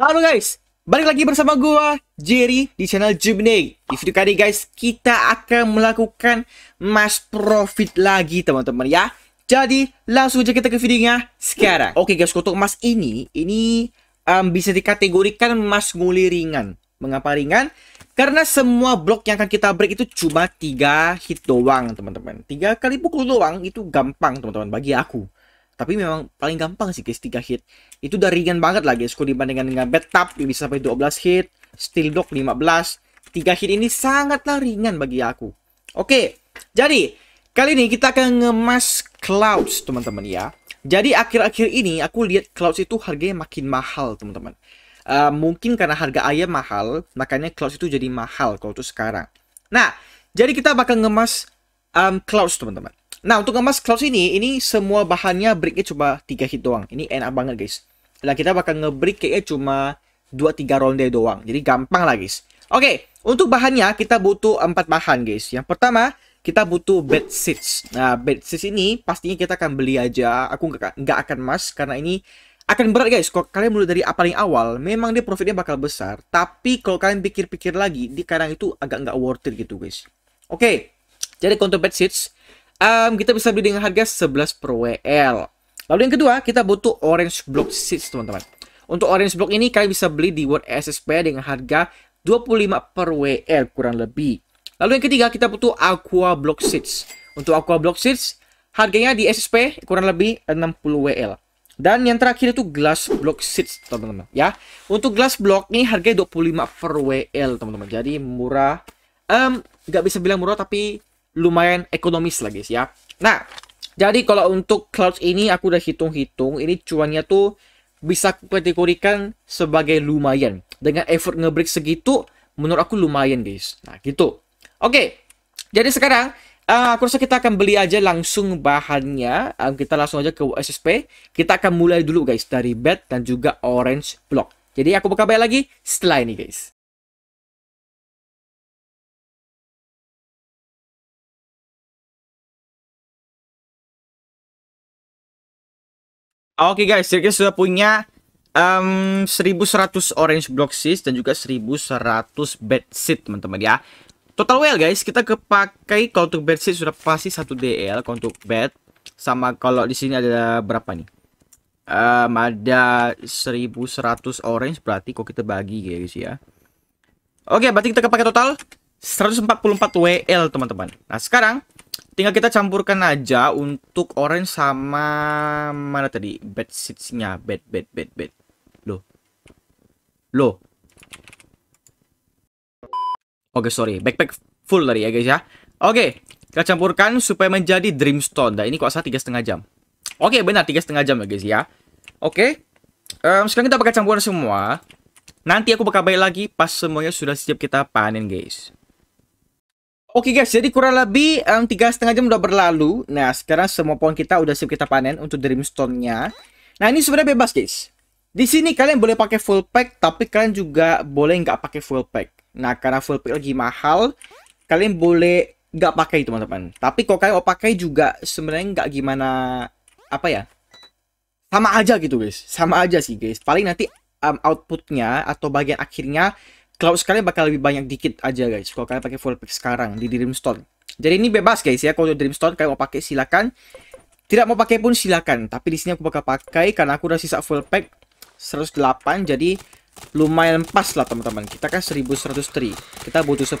Halo guys, balik lagi bersama gua Jerry di channel Jubney. Di video kali ini guys, kita akan melakukan mas profit lagi teman-teman ya. Jadi langsung aja kita ke videonya sekarang. Oke okay, guys, untuk emas ini, ini um, bisa dikategorikan emas nguli ringan. Mengapa ringan? Karena semua blok yang akan kita break itu cuma tiga hit doang teman-teman. Tiga kali pukul doang itu gampang teman-teman bagi aku. Tapi memang paling gampang sih guys 3 hit. Itu udah ringan banget lah guys. Kalau dibandingkan dengan bathtub bisa sampai 12 hit. Steel dog 15. 3 hit ini sangatlah ringan bagi aku. Oke. Jadi kali ini kita akan ngemas clouds teman-teman ya. Jadi akhir-akhir ini aku lihat clouds itu harganya makin mahal teman-teman. Uh, mungkin karena harga ayam mahal, makanya clouds itu jadi mahal kalau tuh sekarang. Nah, jadi kita bakal ngemas um, clouds teman-teman. Nah, untuk ngemas close ini, ini semua bahannya breaknya cuma 3 hit doang. Ini enak banget, guys. Nah, kita bakal nge-break kayaknya cuma 2-3 ronde doang. Jadi gampang lah, guys. Oke, untuk bahannya kita butuh 4 bahan, guys. Yang pertama, kita butuh bed sheets. Nah, bed sheets ini pastinya kita akan beli aja. Aku nggak akan mas, karena ini akan berat guys kalau kalian mulai dari paling awal memang dia profitnya bakal besar tapi kalau kalian pikir-pikir lagi di kadang itu agak nggak worth it gitu guys oke okay. jadi untuk bed sheets um, kita bisa beli dengan harga 11 per WL. Lalu yang kedua, kita butuh orange block seats teman-teman. Untuk orange block ini, kalian bisa beli di World SSP dengan harga 25 per WL, kurang lebih. Lalu yang ketiga, kita butuh aqua block seats. Untuk aqua block seats harganya di SSP kurang lebih 60 WL. Dan yang terakhir itu glass block seats teman-teman, ya. Untuk glass block ini harganya 25 per WL, teman-teman. Jadi murah. Um, nggak bisa bilang murah, tapi lumayan ekonomis lah guys ya. Nah, jadi kalau untuk clouds ini aku udah hitung-hitung, ini cuannya tuh bisa aku kategorikan sebagai lumayan. Dengan effort ngebreak segitu, menurut aku lumayan guys. Nah gitu. Oke, okay. jadi sekarang uh, aku rasa kita akan beli aja langsung bahannya. Um, kita langsung aja ke SSP. Kita akan mulai dulu guys dari bed dan juga orange block. Jadi aku buka bayar lagi setelah ini guys. Oke okay guys, kita sudah punya um, 1100 orange block seeds dan juga 1100 bed seed teman-teman ya. Total well guys, kita kepakai kalau untuk bed seed sudah pasti 1 DL kalau untuk bed sama kalau di sini ada berapa nih? Um, ada 1100 orange berarti kok kita bagi guys ya. Oke, okay, berarti kita kepakai total 144 WL teman-teman. Nah sekarang tinggal kita campurkan aja untuk orange sama mana tadi bed seatsnya bed bed bed bed. lo lo. Oke okay, sorry backpack full tadi ya guys ya. Oke okay, kita campurkan supaya menjadi dreamstone. Nah ini kok saya tiga setengah jam. Oke okay, benar tiga setengah jam ya guys ya. Oke. Um, sekarang kita pakai campuran semua. Nanti aku bakal balik lagi pas semuanya sudah siap kita panen guys. Oke okay guys, jadi kurang lebih um, tiga setengah jam udah berlalu. Nah, sekarang semua pohon kita udah siap kita panen untuk Dreamstone-nya. Nah, ini sebenarnya bebas guys. Di sini kalian boleh pakai full pack, tapi kalian juga boleh nggak pakai full pack. Nah, karena full pack lagi mahal, kalian boleh nggak pakai teman-teman. Tapi kalau kalian mau pakai juga sebenarnya nggak gimana apa ya? Sama aja gitu guys, sama aja sih guys. Paling nanti um, outputnya atau bagian akhirnya kalau sekali bakal lebih banyak dikit aja guys. Kalau kalian pakai full pack sekarang di Dreamstone. Jadi ini bebas guys ya. Kalau Dreamstone kalian mau pakai silakan. Tidak mau pakai pun silakan. Tapi di sini aku bakal pakai karena aku udah sisa full pack 108. Jadi lumayan pas lah teman-teman. Kita kan 1103. Kita butuh 10%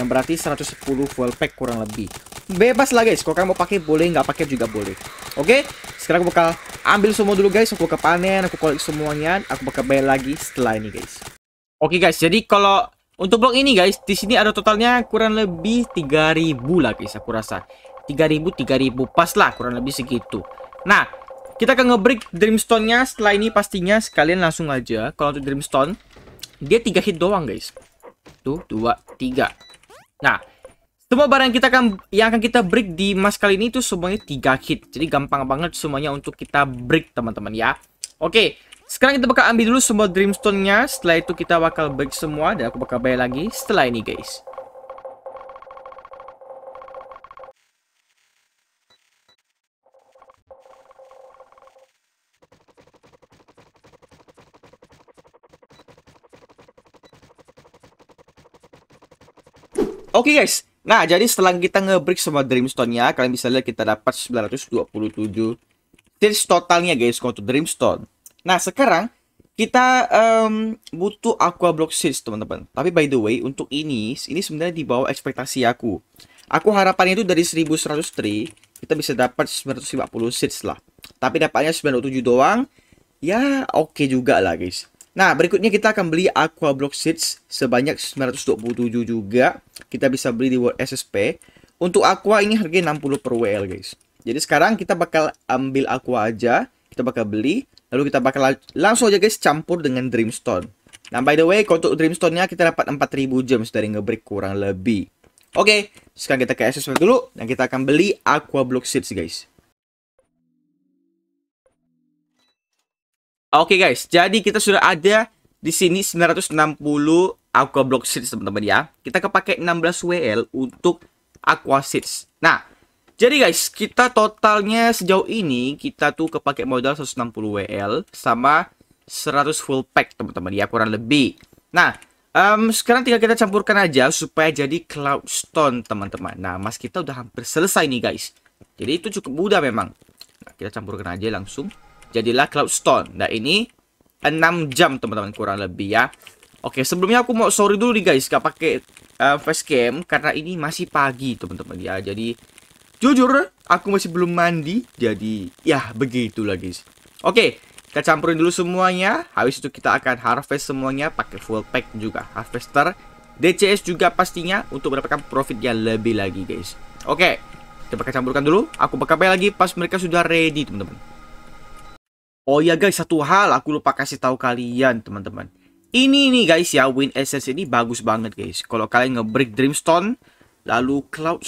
yang berarti 110 full pack kurang lebih. Bebas lah guys. Kalau kalian mau pakai boleh, nggak pakai juga boleh. Oke, sekarang aku bakal ambil semua dulu guys. Aku ke panen, aku kolek semuanya. Aku bakal bayar lagi setelah ini guys. Oke guys, jadi kalau untuk blok ini guys, di sini ada totalnya kurang lebih 3000 lah guys aku rasa. 3000 3000 pas lah kurang lebih segitu. Nah, kita akan nge-break Dreamstone-nya setelah ini pastinya sekalian langsung aja. Kalau untuk Dreamstone, dia 3 hit doang guys. Tuh, 2 3. Nah, semua barang kita akan yang akan kita break di mas kali ini itu semuanya 3 hit. Jadi gampang banget semuanya untuk kita break teman-teman ya. Oke, sekarang kita bakal ambil dulu semua dreamstone-nya. Setelah itu kita bakal break semua dan aku bakal bayar lagi setelah ini guys. Oke okay guys, nah jadi setelah kita nge-break semua Dreamstone-nya, kalian bisa lihat kita dapat 927 tips totalnya guys untuk Dreamstone. Nah, sekarang kita um, butuh aqua block seeds, teman-teman. Tapi by the way, untuk ini ini sebenarnya di bawah ekspektasi aku. Aku harapannya itu dari 1100 tree kita bisa dapat 950 seeds lah. Tapi dapatnya 97 doang. Ya, oke okay juga lah guys. Nah, berikutnya kita akan beli aqua block seeds sebanyak 927 juga. Kita bisa beli di World SSP. Untuk aqua ini harganya 60 per WL guys. Jadi sekarang kita bakal ambil aqua aja. Kita bakal beli Lalu kita bakal langsung aja guys campur dengan Dreamstone. Nah, by the way, untuk Dreamstone-nya kita dapat 4000 gems dari ngebreak kurang lebih. Oke, okay, sekarang kita ke SSW dulu dan kita akan beli Aqua Block Seeds, guys. Oke okay, guys, jadi kita sudah ada di sini 960 Aqua Block Seeds, teman-teman ya. Kita kepake 16 WL untuk Aqua Seeds. Nah, jadi guys, kita totalnya sejauh ini kita tuh kepake modal 160 WL sama 100 full pack teman-teman ya kurang lebih. Nah, um, sekarang tinggal kita campurkan aja supaya jadi cloud stone teman-teman. Nah, mas kita udah hampir selesai nih guys. Jadi itu cukup mudah memang. Nah, kita campurkan aja langsung. Jadilah cloud stone. Nah, ini 6 jam teman-teman kurang lebih ya. Oke, sebelumnya aku mau sorry dulu nih guys, gak pakai uh, facecam karena ini masih pagi teman-teman ya. Jadi Jujur, aku masih belum mandi, jadi ya begitulah guys. Oke, kita campurin dulu semuanya. Habis itu kita akan harvest semuanya pakai full pack juga, harvester, DCS juga pastinya untuk mendapatkan profit yang lebih lagi guys. Oke, kita bakal campurkan dulu. Aku pakai lagi pas mereka sudah ready teman-teman. Oh ya guys, satu hal aku lupa kasih tahu kalian teman-teman. Ini nih guys ya, win Essence ini bagus banget guys. Kalau kalian nge-break Dreamstone, lalu Cloud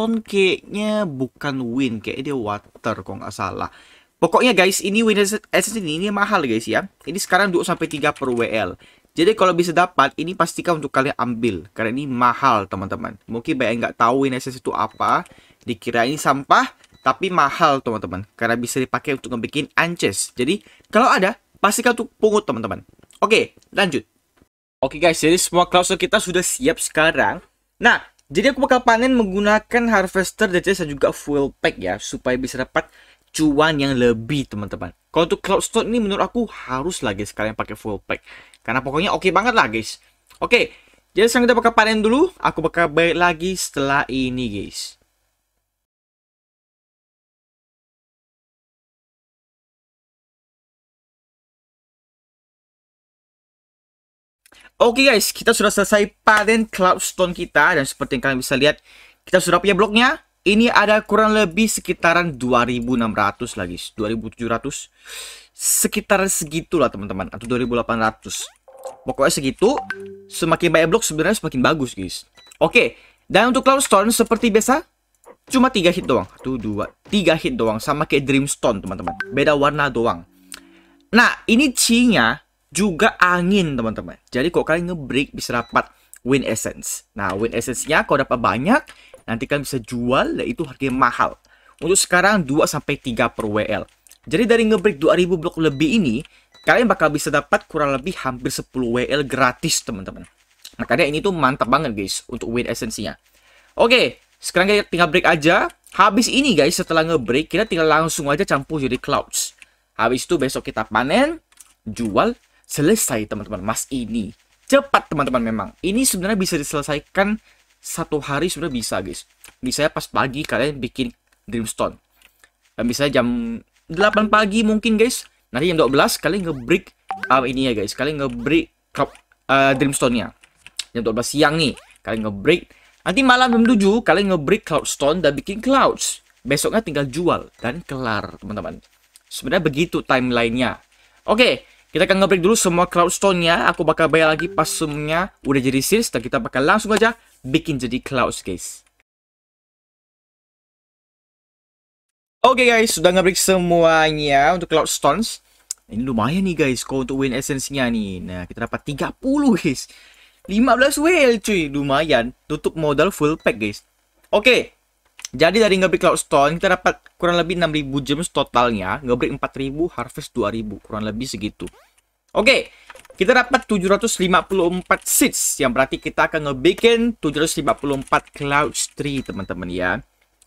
Boston kayaknya bukan win, kayaknya dia water kok nggak salah. Pokoknya guys, ini win essence ini, ini mahal guys ya. Ini sekarang 2 sampai 3 per WL. Jadi kalau bisa dapat, ini pastikan untuk kalian ambil karena ini mahal, teman-teman. Mungkin banyak nggak tahu win essence itu apa, dikira ini sampah, tapi mahal, teman-teman. Karena bisa dipakai untuk ngebikin ances. Jadi, kalau ada, pastikan untuk pungut, teman-teman. Oke, lanjut. Oke guys, jadi semua klausul kita sudah siap sekarang. Nah, jadi aku bakal panen menggunakan harvester dan saya juga full pack ya supaya bisa dapat cuan yang lebih teman-teman. Kalau untuk cloud stone ini menurut aku harus lagi sekalian pakai full pack karena pokoknya oke okay banget lah guys. Oke, okay, jadi sekarang kita bakal panen dulu. Aku bakal balik lagi setelah ini guys. Oke okay guys, kita sudah selesai cloud cloudstone kita dan seperti yang kalian bisa lihat, kita sudah punya bloknya. Ini ada kurang lebih sekitaran 2600 lagi, 2700. Sekitar segitulah teman-teman atau 2800. Pokoknya segitu, semakin banyak blok sebenarnya semakin bagus guys. Oke, okay. dan untuk cloudstone seperti biasa cuma 3 hit doang. 1 2 3 hit doang sama kayak dreamstone teman-teman. Beda warna doang. Nah, ini C-nya juga angin teman-teman. Jadi kok kalian ngebreak bisa dapat Win Essence. Nah, Win Essence-nya kau dapat banyak, nanti kalian bisa jual yaitu itu harganya mahal. Untuk sekarang 2 sampai 3 per WL. Jadi dari ngebreak break 2000 blok lebih ini, kalian bakal bisa dapat kurang lebih hampir 10 WL gratis, teman-teman. Makanya nah, ini tuh mantap banget guys untuk Win Essence-nya. Oke, sekarang kita tinggal break aja. Habis ini guys, setelah ngebreak kita tinggal langsung aja campur jadi clouds. Habis itu besok kita panen, jual, selesai teman-teman mas ini cepat teman-teman memang ini sebenarnya bisa diselesaikan satu hari sudah bisa guys bisa pas pagi kalian bikin dreamstone dan bisa jam 8 pagi mungkin guys nanti jam 12 kalian nge-break uh, ini ya guys kalian nge-break uh, dreamstone-nya jam 12 siang nih kalian nge-break nanti malam jam 7 kalian nge-break cloudstone dan bikin clouds besoknya tinggal jual dan kelar teman-teman sebenarnya begitu timelinenya oke okay. Kita akan ngebreak dulu semua cloudstone-nya. Aku bakal bayar lagi pas semuanya udah jadi series. Dan kita bakal langsung aja bikin jadi clouds, guys. Oke okay, guys, sudah ngebreak semuanya untuk cloudstones. Ini lumayan nih guys, kau untuk win essence-nya nih. Nah, kita dapat 30 guys. 15 whale cuy, lumayan. Tutup modal full pack guys. Oke, okay. Jadi dari ngebreak Cloudstone kita dapat kurang lebih 6000 gems totalnya, ngebreak 4000, harvest 2000, kurang lebih segitu. Oke, kita dapat 754 seeds yang berarti kita akan ngebikin 754 cloud tree teman-teman ya.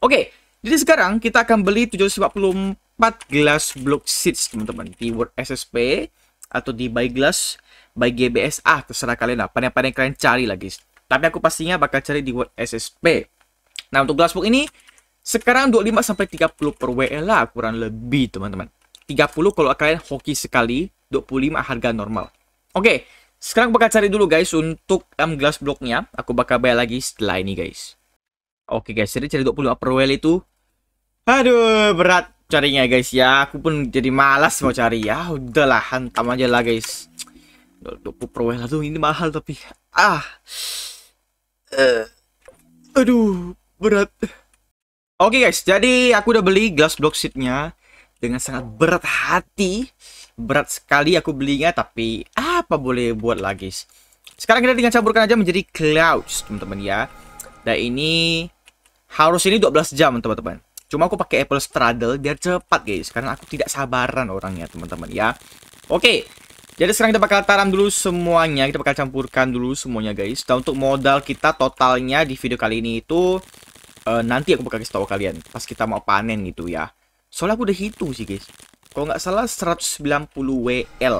Oke, jadi sekarang kita akan beli 754 glass block seeds teman-teman di world SSP atau di Buy Glass by GBSA terserah kalian lah, pandai-pandai kalian cari lagi, Tapi aku pastinya bakal cari di world SSP. Nah, untuk glassbook ini sekarang 25 sampai 30 per WL lah kurang lebih, teman-teman. 30 kalau kalian hoki sekali, 25 harga normal. Oke, okay, sekarang bakal cari dulu guys untuk um, glass blocknya. Aku bakal bayar lagi setelah ini guys. Oke guys, jadi cari 25 per WL itu. Aduh, berat carinya guys ya. Aku pun jadi malas mau cari ya. Udahlah, hantam aja lah guys. 20 per WL tuh ini mahal tapi. Ah. Uh. Aduh, berat. Oke okay guys, jadi aku udah beli glass block sheetnya dengan sangat berat hati. Berat sekali aku belinya, tapi apa boleh buat lagi. Sekarang kita tinggal campurkan aja menjadi clouds, teman-teman ya. Dan ini harus ini 12 jam, teman-teman. Cuma aku pakai Apple Straddle biar cepat guys, karena aku tidak sabaran orangnya, teman-teman ya. Oke, okay. Jadi sekarang kita bakal taram dulu semuanya, kita bakal campurkan dulu semuanya guys. Dan untuk modal kita totalnya di video kali ini itu Eh, nanti aku bakal kasih tau kalian pas kita mau panen gitu ya. Soalnya aku udah hitung sih guys. Kalau nggak salah 190 WL.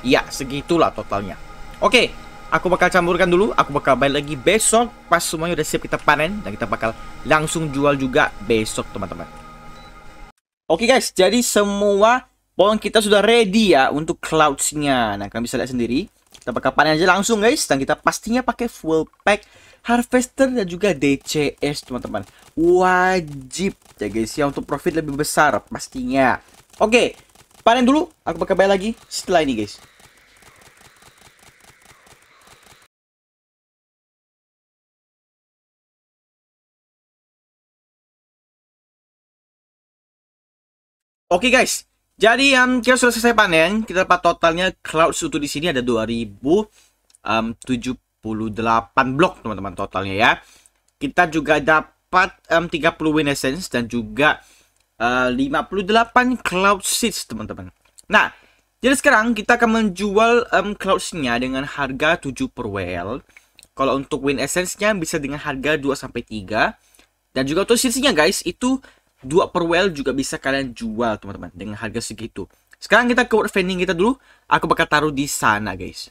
Ya segitulah totalnya. Oke, aku bakal campurkan dulu. Aku bakal balik lagi besok pas semuanya udah siap kita panen dan kita bakal langsung jual juga besok teman-teman. Oke guys, jadi semua pohon kita sudah ready ya untuk clouds-nya. Nah, kalian bisa lihat sendiri. Kita bakal panen aja langsung guys dan kita pastinya pakai full pack Harvester dan juga DCS teman-teman Wajib ya guys ya untuk profit lebih besar pastinya Oke panen dulu aku bakal bayar lagi setelah ini guys Oke guys, jadi um, kita sudah selesai panen. Kita dapat totalnya clouds itu di sini ada 2000 um, blok teman-teman totalnya ya. Kita juga dapat um, 30 Win Essence dan juga eh, uh, 58 Cloud Seeds teman-teman. Nah, jadi sekarang kita akan menjual um, Clouds-nya dengan harga 7 per well. Kalau untuk Win Essence-nya bisa dengan harga 2 sampai 3. Dan juga untuk seeds-nya guys, itu 2 per well juga bisa kalian jual teman-teman dengan harga segitu. Sekarang kita ke vending kita dulu. Aku bakal taruh di sana guys.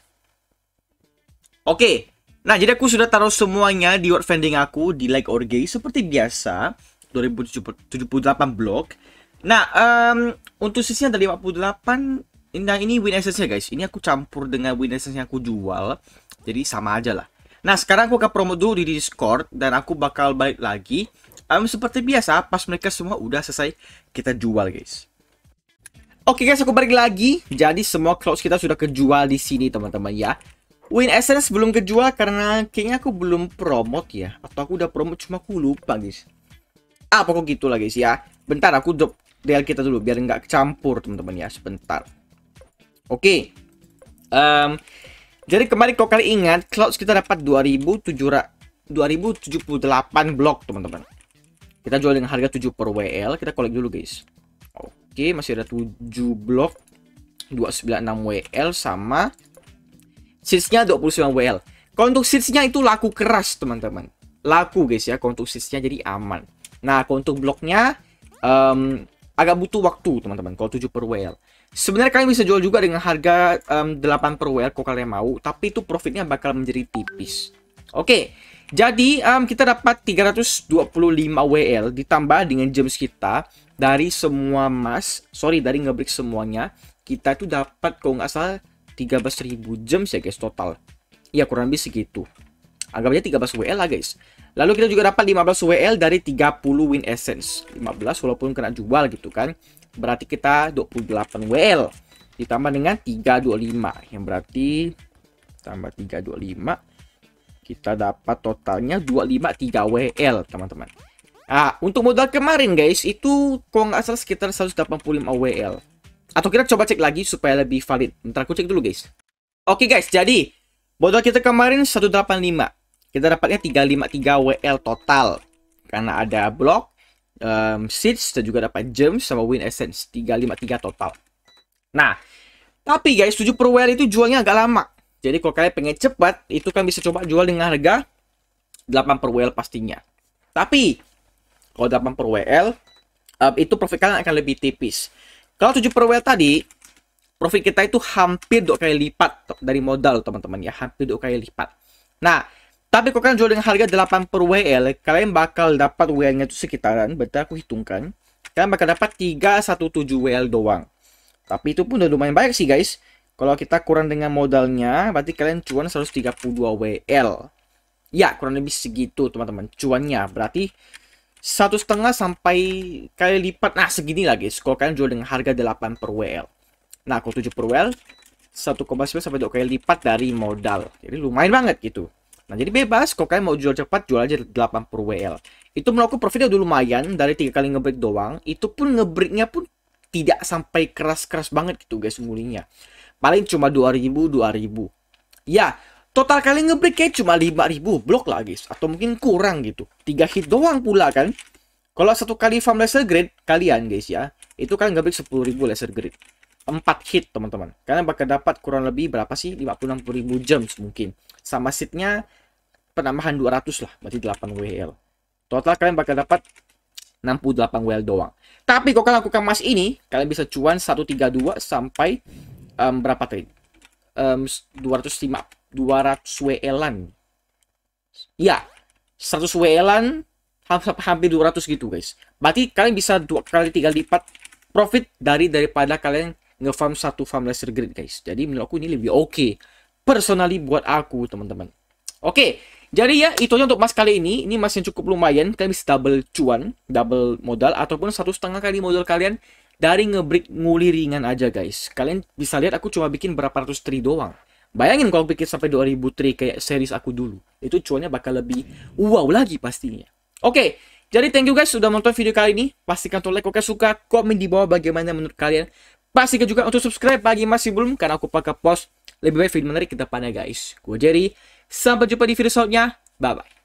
Oke, nah jadi aku sudah taruh semuanya di word vending aku di like org seperti biasa 2078 blok. Nah, um, untuk sisi yang dari 58 nah ini win essence guys. Ini aku campur dengan win essence yang aku jual. Jadi sama aja lah. Nah, sekarang aku akan promo dulu di Discord dan aku bakal balik lagi. Um, seperti biasa, pas mereka semua udah selesai kita jual guys. Oke okay guys, aku balik lagi. Jadi semua clouds kita sudah kejual di sini teman-teman ya. Win Essence belum kejual karena kayaknya aku belum promote ya. Atau aku udah promote cuma aku lupa guys. Ah pokok gitu lah guys ya. Bentar aku drop real kita dulu biar nggak campur teman-teman ya sebentar. Oke. Okay. Um, jadi kemarin kok kali ingat clouds kita dapat 2078 blok teman-teman. Kita jual dengan harga 7 per WL. Kita collect dulu guys. Oke okay, masih ada 7 blok 296 WL sama Seatsnya 29 WL. Kalau untuk seatsnya itu laku keras teman-teman. Laku guys ya, kalau untuk seatsnya jadi aman. Nah, kalau untuk bloknya um, agak butuh waktu teman-teman kalau 7 per WL. Sebenarnya kalian bisa jual juga dengan harga um, 8 per WL kalau kalian mau, tapi itu profitnya bakal menjadi tipis. Oke. Okay. Jadi um, kita dapat 325 WL ditambah dengan gems kita dari semua emas, sorry dari ngebreak semuanya, kita itu dapat kalau nggak salah 13.000 jam ya guys total. Ya kurang lebih segitu. Anggap aja 13 WL lah guys. Lalu kita juga dapat 15 WL dari 30 Win Essence. 15 walaupun kena jual gitu kan. Berarti kita 28 WL. Ditambah dengan 325. Yang berarti tambah 325. Kita dapat totalnya 253 WL teman-teman. Nah, untuk modal kemarin guys itu kok nggak salah sekitar 185 WL. Atau kita coba cek lagi supaya lebih valid. Ntar aku cek dulu guys. Oke okay, guys, jadi modal kita kemarin 185. Kita dapatnya 353 WL total. Karena ada block, um, seeds, dan juga dapat gems sama win essence. 353 total. Nah, tapi guys 7 per WL itu jualnya agak lama. Jadi kalau kalian pengen cepat, itu kan bisa coba jual dengan harga 8 per WL pastinya. Tapi, kalau 8 per WL, um, itu profit kalian akan lebih tipis. Kalau 7 well tadi, profit kita itu hampir 2 kali lipat dari modal, teman-teman ya. Hampir 2 kali lipat. Nah, tapi kalau kalian jual dengan harga 8 per WL, kalian bakal dapat WL-nya itu sekitaran, berarti aku hitungkan. Kalian bakal dapat 317 WL doang. Tapi itu pun udah lumayan banyak sih guys. Kalau kita kurang dengan modalnya, berarti kalian cuan 132 WL. Ya, kurang lebih segitu teman-teman. Cuannya berarti satu setengah sampai kali lipat nah segini lagi, guys kalian jual dengan harga 8 per WL nah kalau 7 per WL 1,9 sampai 2 kali lipat dari modal jadi lumayan banget gitu Nah, jadi bebas kalau kalian mau jual cepat, jual aja 8 per WL. Itu melakukan profitnya udah lumayan dari tiga kali ngebreak doang. Itu pun ngebreaknya pun tidak sampai keras-keras banget gitu guys mulinya Paling cuma 2000, 2000. Ya, Total kali ngebreak kayak cuma 5000 blok lah guys. Atau mungkin kurang gitu. 3 hit doang pula kan. Kalau satu kali farm laser grade kalian guys ya. Itu kan ngebreak 10.000 laser grade. 4 hit teman-teman. Kalian bakal dapat kurang lebih berapa sih? 50-60.000 gems mungkin. Sama seatnya penambahan 200 lah. Berarti 8 WL. Total kalian bakal dapat 68 WL doang. Tapi kalau kalian lakukan mas ini, kalian bisa cuan 132 sampai um, berapa trade? Um, 205 200 WL-an. Ya, 100 WL-an hampir 200 gitu guys. Berarti kalian bisa dua kali tiga lipat profit dari daripada kalian ngefarm satu farm laser grid guys. Jadi menurut aku ini lebih oke. Okay. Personally buat aku teman-teman. Oke, okay. jadi ya itu aja untuk mas kali ini. Ini mas yang cukup lumayan. Kalian bisa double cuan, double modal ataupun satu setengah kali modal kalian dari ngebreak nguli ringan aja guys. Kalian bisa lihat aku cuma bikin berapa ratus tri doang. Bayangin kalau pikir sampai 2003 kayak series aku dulu. Itu cuannya bakal lebih wow lagi pastinya. Oke, okay, jadi thank you guys sudah menonton video kali ini. Pastikan untuk like kalau suka, komen di bawah bagaimana menurut kalian. Pastikan juga untuk subscribe bagi masih belum karena aku pakai post lebih baik video menarik ke depannya guys. Gue Jerry, sampai jumpa di video selanjutnya. Bye-bye.